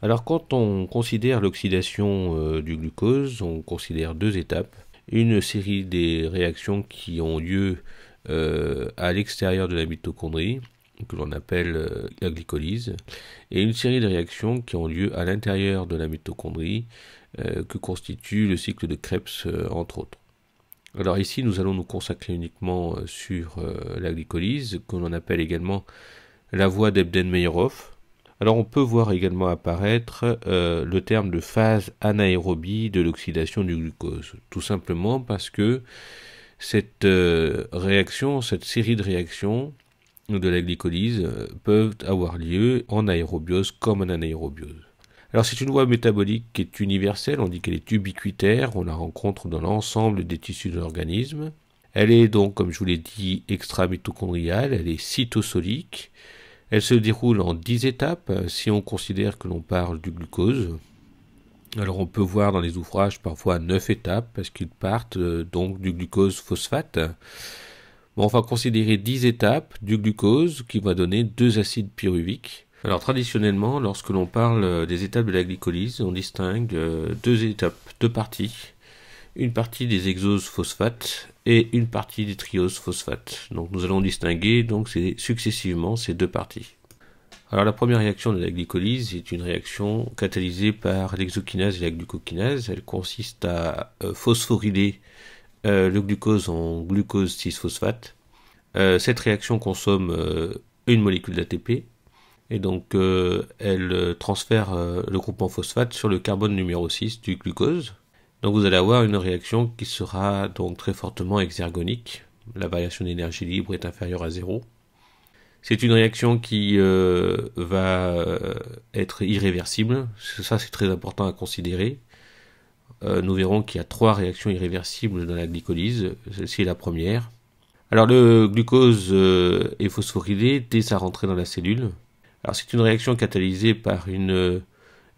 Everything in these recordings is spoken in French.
Alors quand on considère l'oxydation euh, du glucose, on considère deux étapes. Une série des réactions qui ont lieu euh, à l'extérieur de la mitochondrie, que l'on appelle euh, la glycolyse, et une série de réactions qui ont lieu à l'intérieur de la mitochondrie, que constitue le cycle de Krebs, entre autres. Alors ici, nous allons nous consacrer uniquement sur la glycolyse, que l'on appelle également la voie d'Ebden-Meyerhoff, alors on peut voir également apparaître euh, le terme de phase anaérobie de l'oxydation du glucose, tout simplement parce que cette euh, réaction, cette série de réactions de la glycolyse euh, peuvent avoir lieu en aérobiose comme en anaérobiose. Alors c'est une voie métabolique qui est universelle, on dit qu'elle est ubiquitaire, on la rencontre dans l'ensemble des tissus de l'organisme. Elle est donc, comme je vous l'ai dit, extra-mitochondriale, elle est cytosolique, elle se déroule en 10 étapes euh, si on considère que l'on parle du glucose. Alors on peut voir dans les ouvrages parfois 9 étapes parce qu'ils partent euh, donc du glucose phosphate. on va considérer 10 étapes du glucose qui va donner deux acides pyruviques. Alors traditionnellement, lorsque l'on parle euh, des étapes de la glycolyse, on distingue deux étapes, deux parties. Une partie des exoses phosphates et une partie des trioses phosphate. nous allons distinguer donc successivement ces deux parties. Alors la première réaction de la glycolyse est une réaction catalysée par l'exokinase et la glucokinase. Elle consiste à euh, phosphoryler euh, le glucose en glucose 6-phosphate. Euh, cette réaction consomme une molécule d'ATP et donc elle transfère le groupement phosphate sur le carbone numéro 6 du glucose donc vous allez avoir une réaction qui sera donc très fortement exergonique. La variation d'énergie libre est inférieure à zéro. C'est une réaction qui euh, va être irréversible. Ça, c'est très important à considérer. Euh, nous verrons qu'il y a trois réactions irréversibles dans la glycolyse. Celle-ci est la première. Alors le glucose euh, est phosphorylé dès sa rentrée dans la cellule. Alors c'est une réaction catalysée par une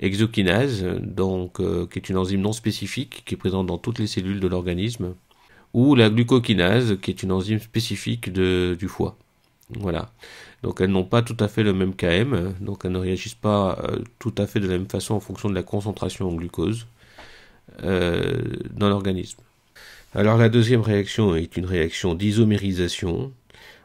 exokinase, donc, euh, qui est une enzyme non spécifique qui est présente dans toutes les cellules de l'organisme, ou la glucokinase, qui est une enzyme spécifique du foie. Voilà. Donc elles n'ont pas tout à fait le même KM, donc elles ne réagissent pas euh, tout à fait de la même façon en fonction de la concentration en glucose euh, dans l'organisme. Alors la deuxième réaction est une réaction d'isomérisation.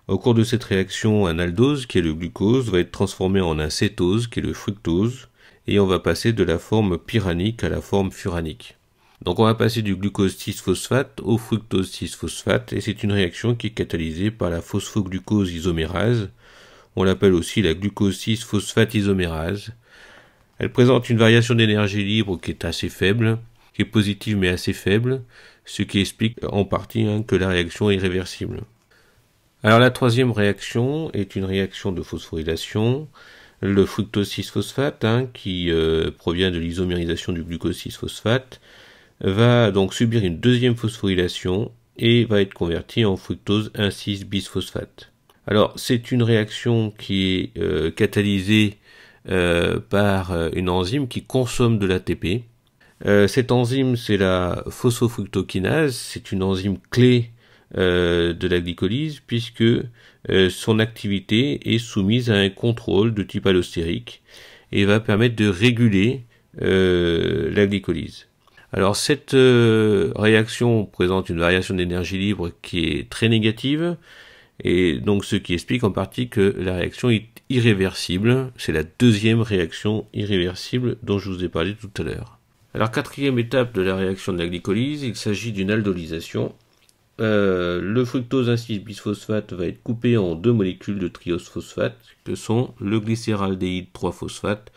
Au cours de cette réaction, un aldose, qui est le glucose, va être transformé en un cétose, qui est le fructose, et on va passer de la forme pyranique à la forme furanique. Donc on va passer du glucose 6-phosphate au fructose 6-phosphate et c'est une réaction qui est catalysée par la phosphoglucose isomérase. On l'appelle aussi la glucose 6-phosphate isomérase. Elle présente une variation d'énergie libre qui est assez faible, qui est positive mais assez faible, ce qui explique en partie hein, que la réaction est réversible. Alors la troisième réaction est une réaction de phosphorylation le fructose 6-phosphate, hein, qui euh, provient de l'isomérisation du glucose 6-phosphate, va donc subir une deuxième phosphorylation et va être converti en fructose 1,6-bisphosphate. Alors c'est une réaction qui est euh, catalysée euh, par une enzyme qui consomme de l'ATP. cette enzyme c'est la phosphofructokinase, c'est une enzyme clé euh, de la glycolyse puisque euh, son activité est soumise à un contrôle de type allostérique et va permettre de réguler euh, la glycolyse. Alors cette réaction présente une variation d'énergie libre qui est très négative et donc ce qui explique en partie que la réaction est irréversible. C'est la deuxième réaction irréversible dont je vous ai parlé tout à l'heure. Alors quatrième étape de la réaction de la glycolyse, il s'agit d'une aldolisation euh, le fructose 1,6 bisphosphate va être coupé en deux molécules de triosphosphate que sont le glycéraldéhyde 3-phosphate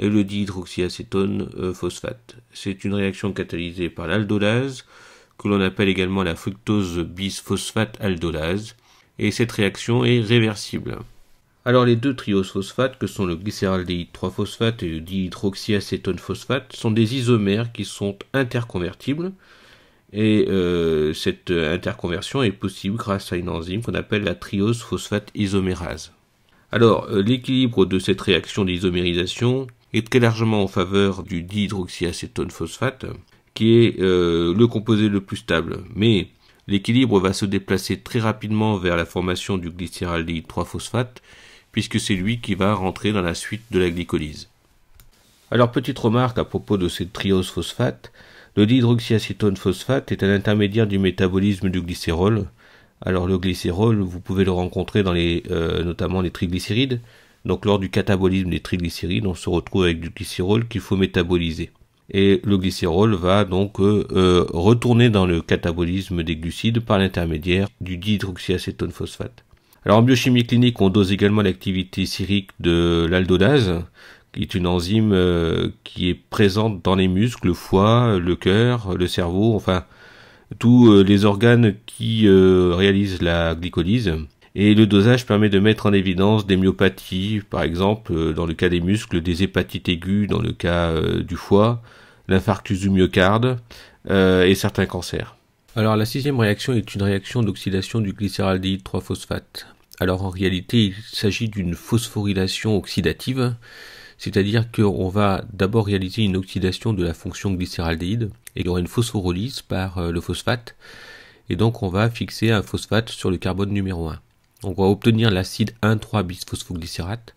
et le dihydroxyacétone euh, phosphate. C'est une réaction catalysée par l'aldolase que l'on appelle également la fructose bisphosphate aldolase et cette réaction est réversible. Alors les deux phosphates, que sont le glycéraldéhyde 3-phosphate et le dihydroxyacétone phosphate, sont des isomères qui sont interconvertibles, et euh, cette interconversion est possible grâce à une enzyme qu'on appelle la triose phosphate isomérase. Alors, euh, l'équilibre de cette réaction d'isomérisation est très largement en faveur du dihydroxyacétone phosphate, qui est euh, le composé le plus stable. Mais l'équilibre va se déplacer très rapidement vers la formation du glycéraldéhyde 3-phosphate, puisque c'est lui qui va rentrer dans la suite de la glycolyse. Alors petite remarque à propos de cette triose phosphate, le dihydroxyacétone phosphate est un intermédiaire du métabolisme du glycérol. Alors le glycérol, vous pouvez le rencontrer dans les, euh, notamment les triglycérides. Donc lors du catabolisme des triglycérides, on se retrouve avec du glycérol qu'il faut métaboliser. Et le glycérol va donc euh, euh, retourner dans le catabolisme des glucides par l'intermédiaire du dihydroxyacétone phosphate. Alors en biochimie clinique, on dose également l'activité sérique de l'aldodase est une enzyme euh, qui est présente dans les muscles, le foie, le cœur, le cerveau, enfin tous euh, les organes qui euh, réalisent la glycolyse. Et le dosage permet de mettre en évidence des myopathies, par exemple dans le cas des muscles, des hépatites aiguës dans le cas du foie, l'infarctus du myocarde et certains cancers. Alors la sixième réaction est une réaction d'oxydation du glycéraldéhyde 3-phosphate. Alors en réalité il s'agit d'une phosphorylation oxydative c'est-à-dire qu'on va d'abord réaliser une oxydation de la fonction glycéraldéhyde, et il y aura une phosphorolyse par euh, le phosphate, et donc on va fixer un phosphate sur le carbone numéro 1. on va obtenir l'acide 1,3-bisphosphoglycérate.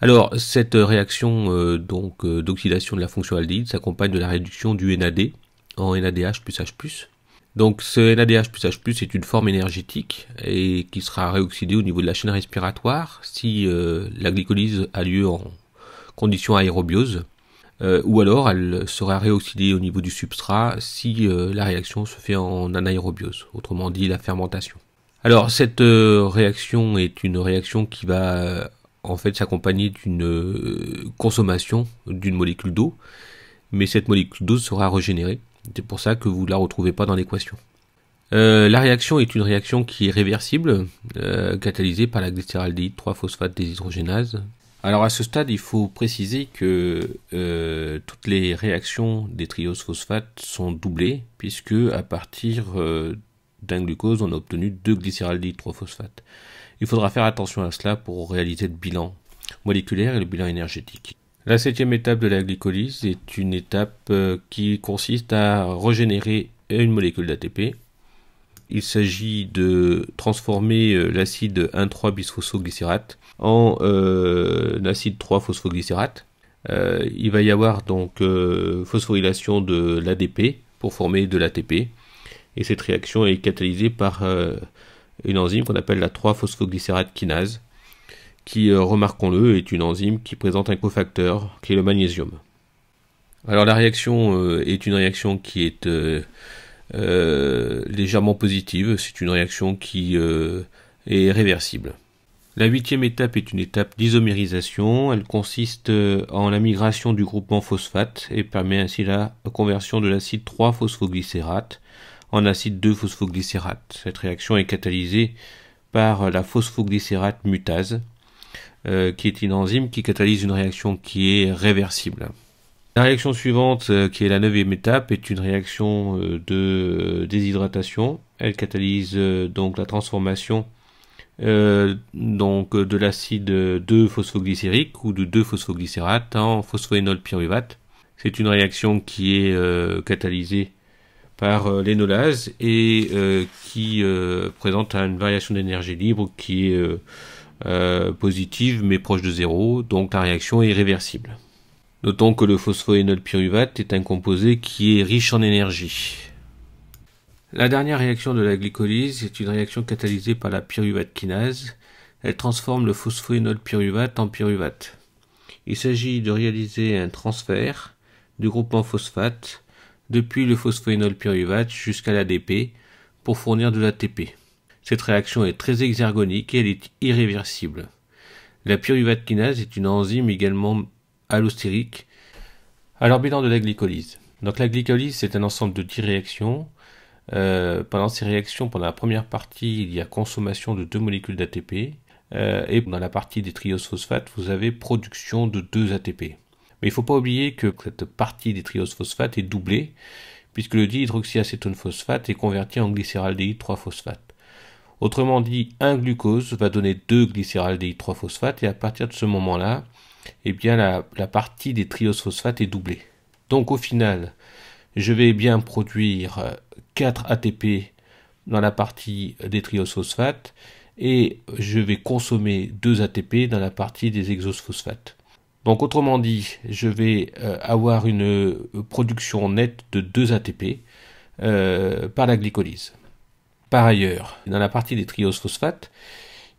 Alors cette réaction euh, donc euh, d'oxydation de la fonction aldéhyde s'accompagne de la réduction du NAD en NADH plus H+. Donc ce NADH plus H+, est une forme énergétique et qui sera réoxydée au niveau de la chaîne respiratoire si la glycolyse a lieu en conditions aérobiose, euh, ou alors elle sera réoxydée au niveau du substrat si euh, la réaction se fait en anaérobiose, autrement dit la fermentation. Alors cette euh, réaction est une réaction qui va en fait s'accompagner d'une consommation d'une molécule d'eau, mais cette molécule d'eau sera régénérée. C'est pour ça que vous ne la retrouvez pas dans l'équation. la réaction est une réaction qui est réversible, catalysée par la glycéraldéhyde 3-phosphate déshydrogénase, alors à ce stade, il faut préciser que euh, toutes les réactions des trios phosphates sont doublées, puisque à partir euh, d'un glucose, on a obtenu deux glycéraldéhyde 3 Il faudra faire attention à cela pour réaliser le bilan moléculaire et le bilan énergétique. La septième étape de la glycolyse est une étape euh, qui consiste à régénérer une molécule d'ATP il s'agit de transformer euh, l'acide 1,3-bisphosphoglycérate en euh, acide 3-phosphoglycérate. Euh, il va y avoir donc phosphorylation de l'ADP pour former de l'ATP. Et cette réaction est catalysée par une enzyme qu'on appelle la 3-phosphoglycérate kinase, qui, remarquons-le, est une enzyme qui présente un cofacteur, qui est le magnésium. Alors la réaction est une réaction qui est euh, légèrement positive, c'est une réaction qui euh, est réversible. La huitième étape est une étape d'isomérisation. Elle consiste euh, en la migration du groupement phosphate et permet ainsi la conversion de l'acide 3-phosphoglycérate en acide 2-phosphoglycérate. Cette réaction est catalysée par la phosphoglycérate mutase, qui est une enzyme qui catalyse une réaction qui est réversible. La réaction suivante, euh, qui est la neuvième étape, est une réaction euh, de euh, déshydratation. Elle catalyse donc la transformation donc de l'acide 2-phosphoglycérique ou de 2-phosphoglycérate en phosphoénol pyruvate. C'est une réaction qui est catalysée par l'énolase et qui présente une variation d'énergie libre qui est positive mais proche de zéro, donc la réaction est réversible. Notons que le phosphoénol pyruvate est un composé qui est riche en énergie. La dernière réaction de la glycolyse est une réaction catalysée par la pyruvate kinase. Elle transforme le phosphoénol pyruvate en pyruvate. Il s'agit de réaliser un transfert du groupement phosphate depuis le phosphoénol pyruvate jusqu'à l'ADP pour fournir de l'ATP. Cette réaction est très exergonique et elle est irréversible. La pyruvate kinase est une enzyme également allostérique. Alors, bilan de la glycolyse. Donc, la glycolyse, c'est un ensemble de 10 réactions. Euh, pendant ces réactions, pendant la première partie, il y a consommation de deux molécules d'ATP. Euh, et dans la partie des triosphosphates, vous avez production de deux ATP. Mais il ne faut pas oublier que cette partie des triosphosphates est doublée, puisque le dihydroxyacétone phosphate est converti en glycéraldéhyde 3-phosphate. Autrement dit, un glucose va donner deux glycéraldéhyde 3-phosphate, et à partir de ce moment-là, eh bien la, partie des triosphosphates est doublée. Donc au final, je vais bien produire 4 euh, ATP dans la partie des triosphosphates et je vais consommer 2 ATP dans la partie des exosphosphates Donc autrement dit, je vais euh, avoir une euh, production nette de 2 ATP par la glycolyse. Par ailleurs, dans la partie des triosphosphates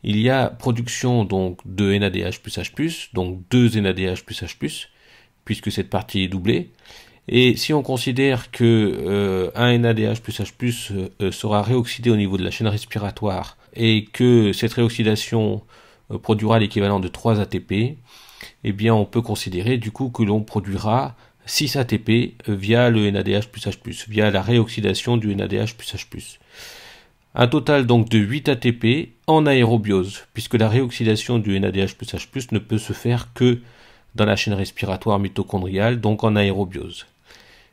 il y a production donc de NADH plus H+, donc 2 NADH plus H+, puisque cette partie est doublée. Et si on considère que 1 euh, un NADH plus H+, euh, sera réoxydé au niveau de la chaîne respiratoire et que cette réoxydation euh, produira l'équivalent de 3 ATP, eh bien on peut considérer du coup que l'on produira 6 ATP via le NADH plus H+, via la réoxydation du NADH plus H+. Un total donc de 8 ATP en aérobiose, puisque la réoxydation du NADH plus H ne peut se faire que dans la chaîne respiratoire mitochondriale, donc en aérobiose.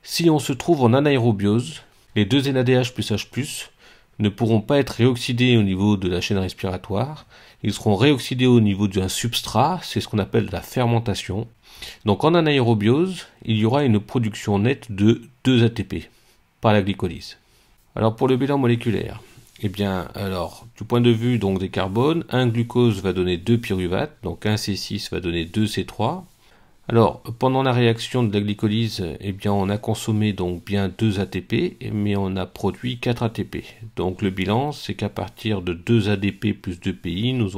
Si on se trouve en anaérobiose, les deux NADH plus H ne pourront pas être réoxydés au niveau de la chaîne respiratoire, ils seront réoxydés au niveau d'un substrat, c'est ce qu'on appelle la fermentation. Donc en anaérobiose, il y aura une production nette de 2 ATP par la glycolyse. Alors pour le bilan moléculaire, eh bien, alors, du point de vue des carbones, un glucose va donner 2 pyruvates, donc 1 C6 va donner 2 C3. Alors, pendant la réaction de la glycolyse, eh bien, on a consommé donc bien 2 ATP, mais on a produit 4 ATP. Donc le bilan, c'est qu'à partir de 2 ADP plus 2 PI, nous,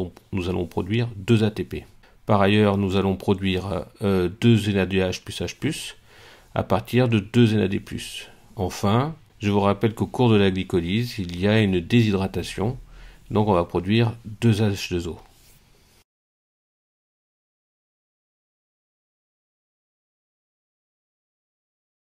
allons produire 2 ATP. Par ailleurs, nous allons produire euh, 2 NADH plus H+, à partir de 2 NAD+. Enfin, je vous rappelle qu'au cours de la glycolyse, il y a une déshydratation, donc on va produire 2H2O.